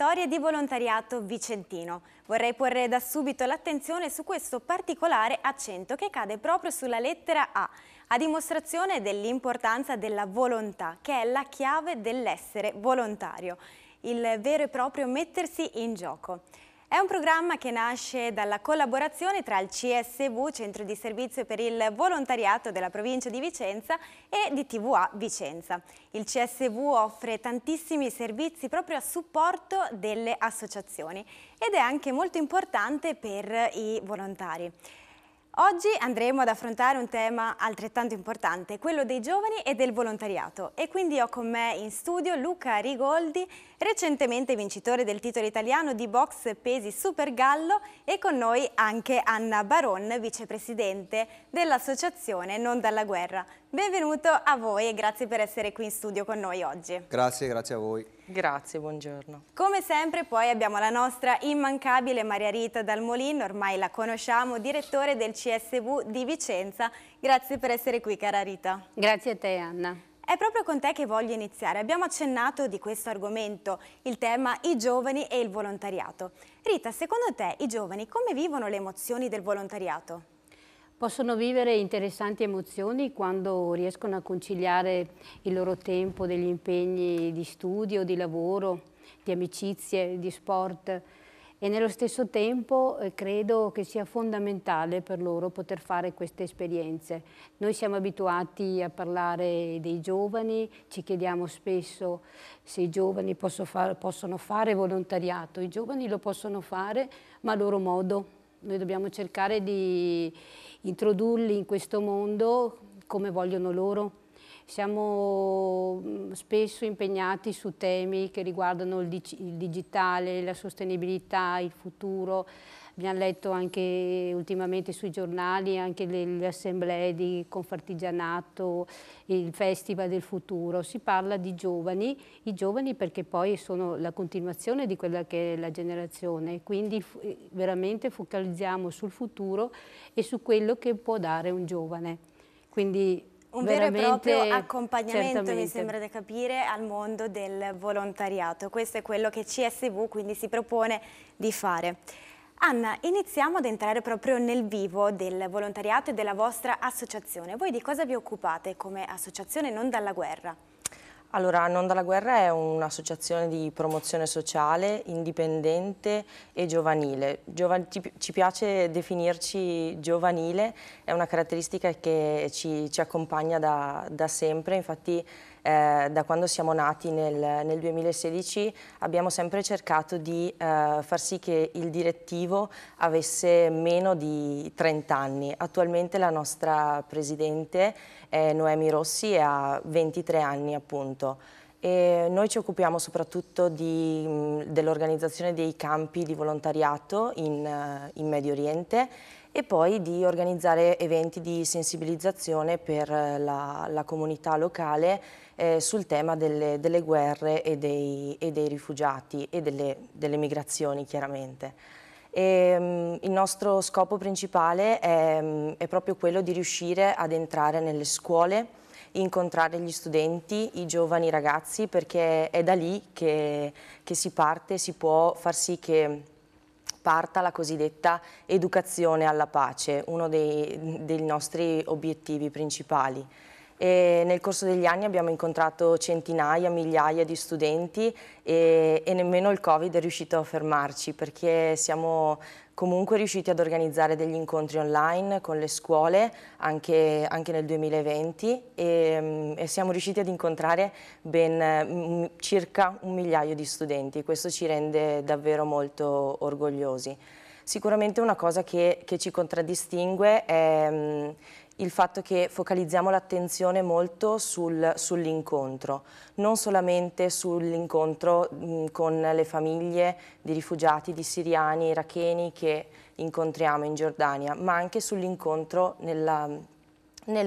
Storie di volontariato vicentino. Vorrei porre da subito l'attenzione su questo particolare accento che cade proprio sulla lettera A, a dimostrazione dell'importanza della volontà, che è la chiave dell'essere volontario, il vero e proprio mettersi in gioco. È un programma che nasce dalla collaborazione tra il CSV, Centro di Servizio per il Volontariato della provincia di Vicenza, e di TVA Vicenza. Il CSV offre tantissimi servizi proprio a supporto delle associazioni ed è anche molto importante per i volontari. Oggi andremo ad affrontare un tema altrettanto importante, quello dei giovani e del volontariato e quindi ho con me in studio Luca Rigoldi, recentemente vincitore del titolo italiano di box pesi Super Gallo e con noi anche Anna Baron, vicepresidente dell'associazione Non dalla guerra. Benvenuto a voi e grazie per essere qui in studio con noi oggi. Grazie, grazie a voi. Grazie, buongiorno. Come sempre poi abbiamo la nostra immancabile Maria Rita Dal Dalmolin, ormai la conosciamo, direttore del CSV di Vicenza. Grazie per essere qui cara Rita. Grazie a te Anna. È proprio con te che voglio iniziare. Abbiamo accennato di questo argomento, il tema i giovani e il volontariato. Rita, secondo te i giovani come vivono le emozioni del volontariato? Possono vivere interessanti emozioni quando riescono a conciliare il loro tempo degli impegni di studio, di lavoro, di amicizie, di sport e nello stesso tempo eh, credo che sia fondamentale per loro poter fare queste esperienze. Noi siamo abituati a parlare dei giovani, ci chiediamo spesso se i giovani posso far, possono fare volontariato, i giovani lo possono fare ma a loro modo, noi dobbiamo cercare di introdurli in questo mondo come vogliono loro. Siamo mm, spesso impegnati su temi che riguardano il, digitale, la sostenibilità, il futuro, Abbiamo letto anche ultimamente sui giornali anche le, le assemblee di Confartigianato, il Festival del Futuro. Si parla di giovani, i giovani perché poi sono la continuazione di quella che è la generazione. Quindi eh, veramente focalizziamo sul futuro e su quello che può dare un giovane. Quindi un vero e proprio accompagnamento, certamente. mi sembra di capire, al mondo del volontariato. Questo è quello che CSV quindi si propone di fare. Anna, iniziamo ad entrare proprio nel vivo del volontariato e della vostra associazione. Voi di cosa vi occupate come associazione non dalla guerra? Allora, Non dalla guerra è un'associazione di promozione sociale, indipendente e giovanile. Giova ci piace definirci giovanile, è una caratteristica che ci, ci accompagna da, da, sempre, infatti eh, da quando siamo nati nel, nel, 2016 abbiamo sempre cercato di eh, far sì che il direttivo avesse meno di 30 anni. Attualmente la nostra Presidente è Noemi Rossi e ha 23 anni appunto. E noi ci occupiamo soprattutto mm, dell'organizzazione dei campi di volontariato in, eh, in, Medio Oriente e poi di organizzare eventi di sensibilizzazione per eh, la, la comunità locale eh, sul tema delle, delle guerre e dei, e dei, rifugiati e delle, delle migrazioni chiaramente. E, um, il nostro scopo principale è, um, è proprio quello di riuscire ad entrare nelle scuole, incontrare gli studenti, i giovani ragazzi, perché è da lì che, che, si parte, si può far sì che parta la cosiddetta educazione alla pace, uno dei, dei nostri obiettivi principali. E nel corso degli anni abbiamo incontrato centinaia, migliaia di studenti e, e nemmeno il Covid è riuscito a fermarci perché siamo comunque riusciti ad organizzare degli incontri online con le scuole anche, anche nel 2020 e, e, siamo riusciti ad incontrare ben mm, circa un migliaio di studenti. Questo ci rende davvero molto orgogliosi. Sicuramente una cosa che, che ci contraddistingue è mm, il fatto che focalizziamo l'attenzione molto sul, sull'incontro, non solamente sull'incontro con le famiglie di rifugiati, di siriani, iracheni che incontriamo in Giordania, ma anche sull'incontro nel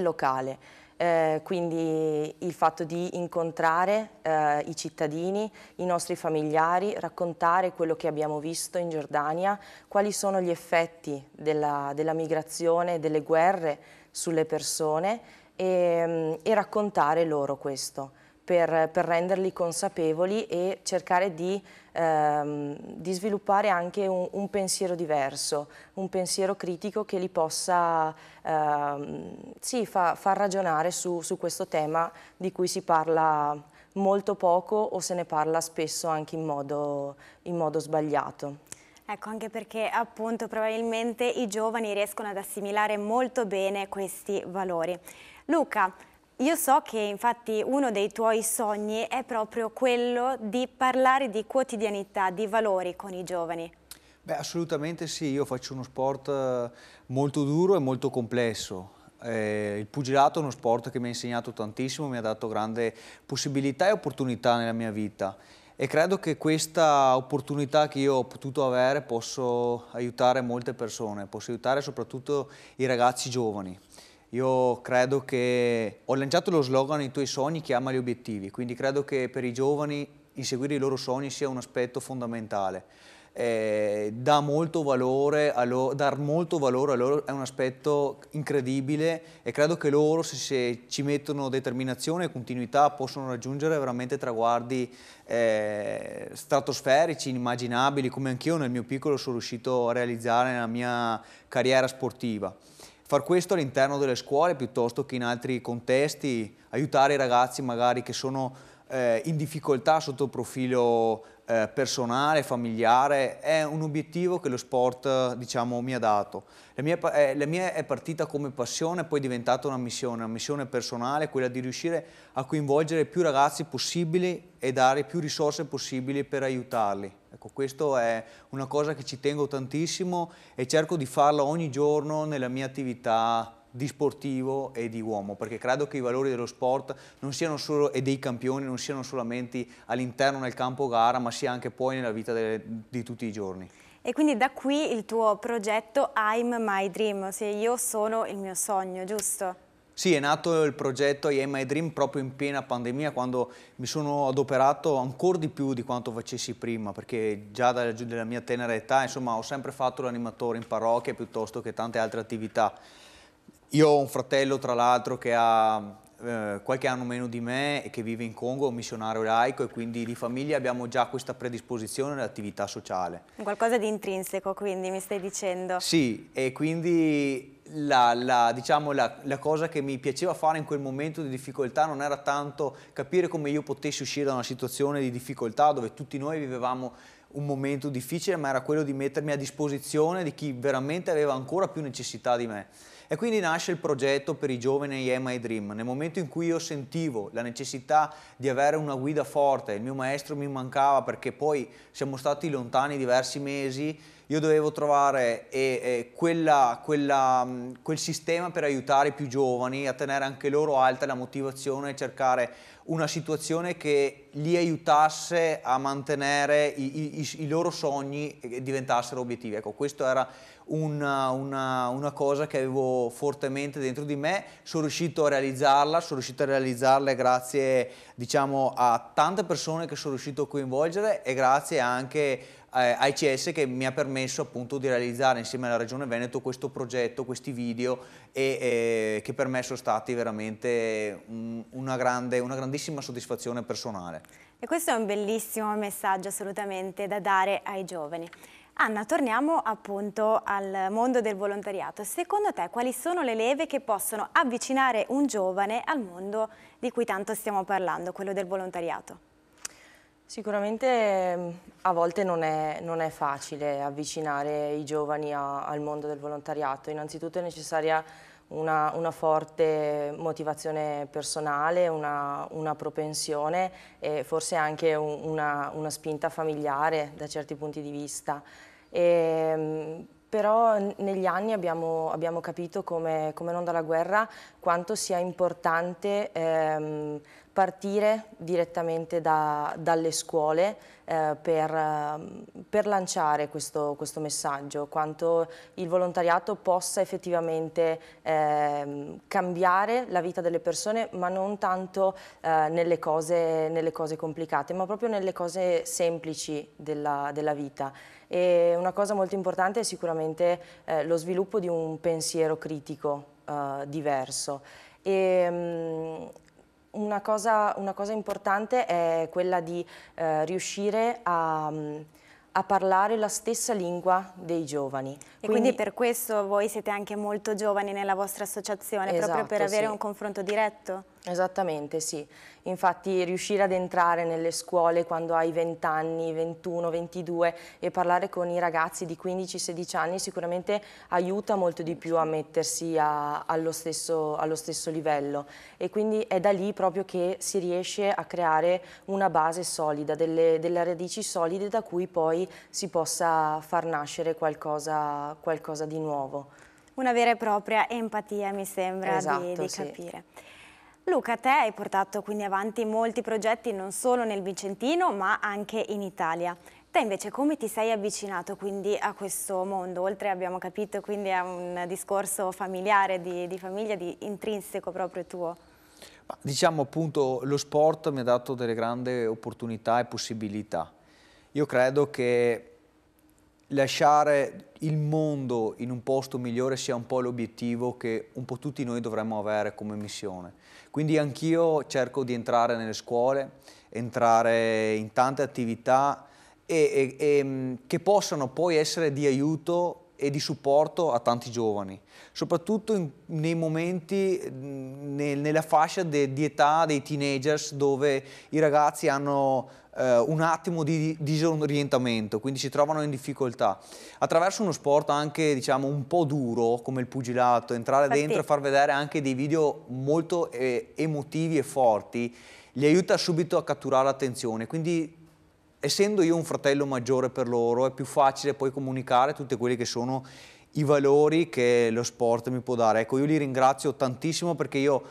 locale. Eh, quindi il fatto di incontrare eh, i cittadini, i nostri familiari, raccontare quello che abbiamo visto in Giordania, quali sono gli effetti della, della migrazione, delle guerre, sulle persone e, mm, e raccontare loro questo. Per, per, renderli consapevoli e cercare di, ehm, di sviluppare anche un, un, pensiero diverso, un pensiero critico che li possa ehm, sì, fa, far ragionare su, su, questo tema di cui si parla molto poco o se ne parla spesso anche in modo, in modo sbagliato. Ecco, anche perché appunto probabilmente i giovani riescono ad assimilare molto bene questi valori. Luca, io so che infatti uno dei tuoi sogni è proprio quello di parlare di quotidianità, di valori con i giovani. Beh, assolutamente sì, io faccio uno sport eh, molto duro e molto complesso. Eh, il pugilato è uno sport che mi ha insegnato tantissimo, mi ha dato grande possibilità e opportunità nella mia vita e credo che questa opportunità che io ho potuto avere posso aiutare molte persone, posso aiutare soprattutto i ragazzi giovani. Io credo che ho lanciato lo slogan i tuoi sogni chiama gli obiettivi, quindi credo che per i giovani inseguire i loro sogni sia un aspetto fondamentale eh, dà molto valore a loro, dar molto valore a loro è un aspetto incredibile e credo che loro se, se ci mettono determinazione e continuità possono raggiungere veramente traguardi eh, stratosferici, inimmaginabili come anch'io nel mio piccolo sono riuscito a realizzare nella mia carriera sportiva far questo all'interno delle scuole piuttosto che in altri contesti, aiutare i ragazzi magari che sono eh, in difficoltà sotto profilo eh, personale, familiare, è un obiettivo che lo sport diciamo, mi ha dato. La mia, eh, la mia è partita come passione, poi è diventata una missione, una missione personale, quella di riuscire a coinvolgere più ragazzi possibili e dare più risorse possibili per aiutarli. Ecco, questa è una cosa che ci tengo tantissimo e cerco di farla ogni giorno nella mia attività di sportivo e di uomo, perché credo che i valori dello sport solo, e dei campioni non siano solamente all'interno del campo gara, ma sia anche poi nella vita delle, di tutti i giorni. E quindi da qui il tuo progetto I'm My Dream, se io sono il mio sogno, giusto? Sì, è nato il progetto I Am My Dream proprio in piena pandemia, quando mi sono adoperato ancora di più di quanto facessi prima, perché già dalla, dalla mia tenera età, insomma, ho sempre fatto l'animatore in parrocchia piuttosto che tante altre attività. Io ho un fratello, tra l'altro, che ha eh, qualche anno meno di me e che vive in Congo, è un missionario laico e quindi di famiglia abbiamo già questa predisposizione all'attività sociale. Qualcosa di intrinseco, quindi, mi stai dicendo. Sì, e quindi la, la, diciamo, la, la, cosa che mi piaceva fare in quel momento di difficoltà non era tanto capire come io potessi uscire da una situazione di difficoltà dove tutti noi vivevamo un momento difficile, ma era quello di mettermi a disposizione di chi veramente aveva ancora più necessità di me. E quindi nasce il progetto per i giovani Yeah My Dream. Nel momento in cui io sentivo la necessità di avere una guida forte, il mio maestro mi mancava perché poi siamo stati lontani diversi mesi, io dovevo trovare eh, eh quella, quella, mm, quel sistema per aiutare i più giovani a tenere anche loro alta la motivazione e cercare una situazione che li aiutasse a mantenere i, i, i loro sogni e diventassero obiettivi. Ecco, questa era una, una, una, cosa che avevo fortemente dentro di me, sono riuscito a realizzarla, sono riuscito a realizzarla grazie diciamo, a tante persone che sono riuscito a coinvolgere e grazie anche a eh, ICS che mi ha permesso appunto di realizzare insieme alla Regione Veneto questo progetto, questi video e, eh, che per me sono stati veramente un, una, grande, una grandissima soddisfazione personale. E questo è un bellissimo messaggio assolutamente da dare ai giovani. Anna, torniamo appunto al mondo del volontariato. Secondo te quali sono le leve che possono avvicinare un giovane al mondo di cui tanto stiamo parlando, quello del volontariato? Sicuramente a volte non è, non è facile avvicinare i giovani a, al mondo del volontariato. Innanzitutto è necessaria una, una forte motivazione personale, una, una, propensione e forse anche una, una spinta familiare da certi punti di vista. E, però negli anni abbiamo, abbiamo capito come, come non dalla guerra quanto sia importante ehm, partire direttamente da, dalle scuole eh, per, ehm, per, lanciare questo, questo, messaggio, quanto il volontariato possa effettivamente eh, cambiare la vita delle persone, ma non tanto eh, nelle, cose, nelle, cose, complicate, ma proprio nelle cose semplici della, della vita. E una cosa molto importante è sicuramente eh, lo sviluppo di un pensiero critico eh, diverso. E, mm, una cosa, una cosa importante è quella di eh, riuscire a... Mm, a parlare la stessa lingua dei giovani. E quindi, quindi, per questo voi siete anche molto giovani nella vostra associazione, esatto, proprio per esatto, avere sì. un confronto diretto? Esattamente sì, infatti riuscire ad entrare nelle scuole quando hai 20 anni, 21, 22 e parlare con i ragazzi di 15-16 anni sicuramente aiuta molto di più a mettersi a, allo, stesso, allo, stesso, livello e quindi è da lì proprio che si riesce a creare una base solida, delle, delle radici solide da cui poi si possa far nascere qualcosa, qualcosa di nuovo. Una vera e propria empatia mi sembra esatto, di, di esatto, capire. Sì. Luca, te hai portato quindi avanti molti progetti non solo nel Vicentino ma anche in Italia. Te invece come ti sei avvicinato quindi a questo mondo? Oltre abbiamo capito quindi a un discorso familiare, di, di famiglia, di intrinseco proprio tuo. Diciamo appunto lo sport mi ha dato delle grandi opportunità e possibilità. Io credo che lasciare il mondo in un posto migliore sia un po' l'obiettivo che un po' tutti noi dovremmo avere come missione. Quindi anch'io cerco di entrare nelle scuole, entrare in tante attività e, e, e, mm, che possano poi essere di aiuto e di supporto a tanti giovani, soprattutto in, nei momenti, mm, nel, nella fascia de, di età dei teenagers dove i ragazzi hanno eh, un attimo di disorientamento, quindi si trovano in difficoltà. Attraverso uno sport anche diciamo, un po' duro come il pugilato, entrare Infatti. dentro e far vedere anche dei video molto eh, emotivi e forti, li aiuta subito a catturare l'attenzione, quindi essendo io un fratello maggiore per loro è più facile poi comunicare tutti quelli che sono i valori che lo sport mi può dare. Ecco, io li ringrazio tantissimo perché io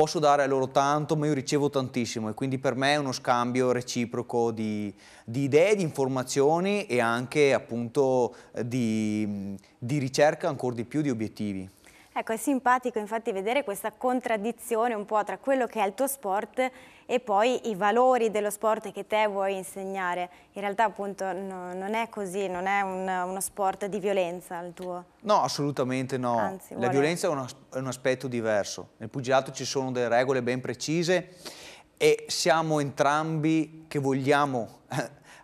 posso dare a loro tanto, ma io ricevo tantissimo e quindi per me è uno scambio reciproco di, di idee, di informazioni e anche appunto di, di ricerca ancora di più di obiettivi. Ecco, è simpatico infatti vedere questa contraddizione un po' tra quello che è il tuo sport e poi i valori dello sport che te vuoi insegnare. In realtà appunto no, non è così, non è un, uno sport di violenza il tuo. No, assolutamente no. Anzi, La violenza è, una, è un aspetto diverso. Nel pugilato ci sono delle regole ben precise e siamo entrambi che vogliamo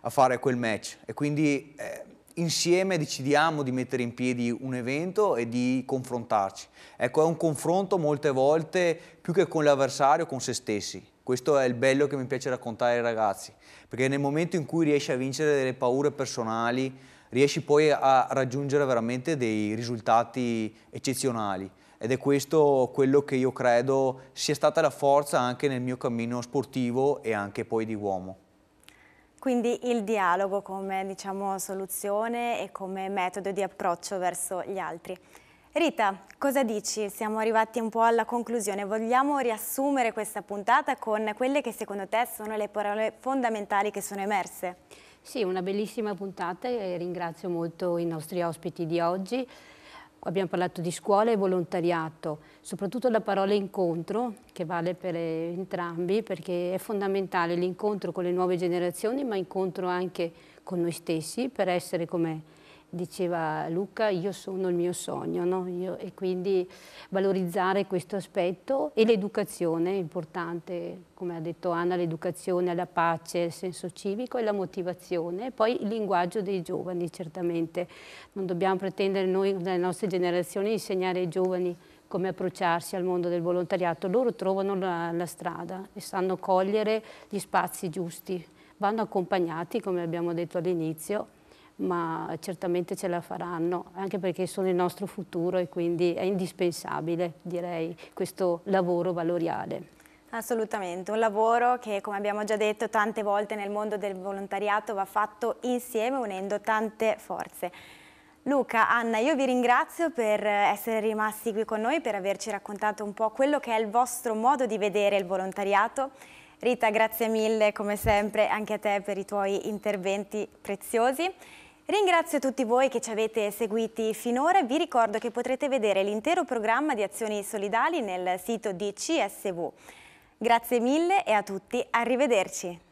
a fare quel match e quindi eh, insieme decidiamo di mettere in piedi un evento e di confrontarci. Ecco, è un confronto molte volte più che con l'avversario, con se stessi. Questo è il bello che mi piace raccontare ai ragazzi, perché nel momento in cui riesci a vincere delle paure personali, riesci poi a raggiungere veramente dei risultati eccezionali. Ed è questo quello che io credo sia stata la forza anche nel mio cammino sportivo e anche poi di uomo. Quindi il dialogo come diciamo, soluzione e come metodo di approccio verso gli altri. Rita, cosa dici? Siamo arrivati un po' alla conclusione. Vogliamo riassumere questa puntata con quelle che secondo te sono le parole fondamentali che sono emerse? Sì, una bellissima puntata e ringrazio molto i nostri ospiti di oggi. Abbiamo parlato di scuola e volontariato, soprattutto la parola incontro, che vale per entrambi, perché è fondamentale l'incontro con le nuove generazioni, ma incontro anche con noi stessi per essere come diceva Luca, io sono il mio sogno, no? io, e quindi valorizzare questo aspetto e l'educazione è importante, come ha detto Anna, l'educazione alla pace, il senso civico e la motivazione, e poi il linguaggio dei giovani certamente, non dobbiamo pretendere noi dalle nostre generazioni di insegnare ai giovani come approcciarsi al mondo del volontariato, loro trovano la, la strada e sanno cogliere gli spazi giusti, vanno accompagnati, come abbiamo detto all'inizio, ma certamente ce la faranno, anche perché sono il nostro futuro e quindi è indispensabile, direi, questo lavoro valoriale. Assolutamente, un lavoro che come abbiamo già detto tante volte nel mondo del volontariato va fatto insieme unendo tante forze. Luca, Anna, io vi ringrazio per essere rimasti qui con noi, per averci raccontato un po' quello che è il vostro modo di vedere il volontariato. Rita, grazie mille come sempre anche a te per i tuoi interventi preziosi. Ringrazio tutti voi che ci avete seguiti finora. e Vi ricordo che potrete vedere l'intero programma di azioni solidali nel sito di CSV. Grazie mille e a tutti, arrivederci.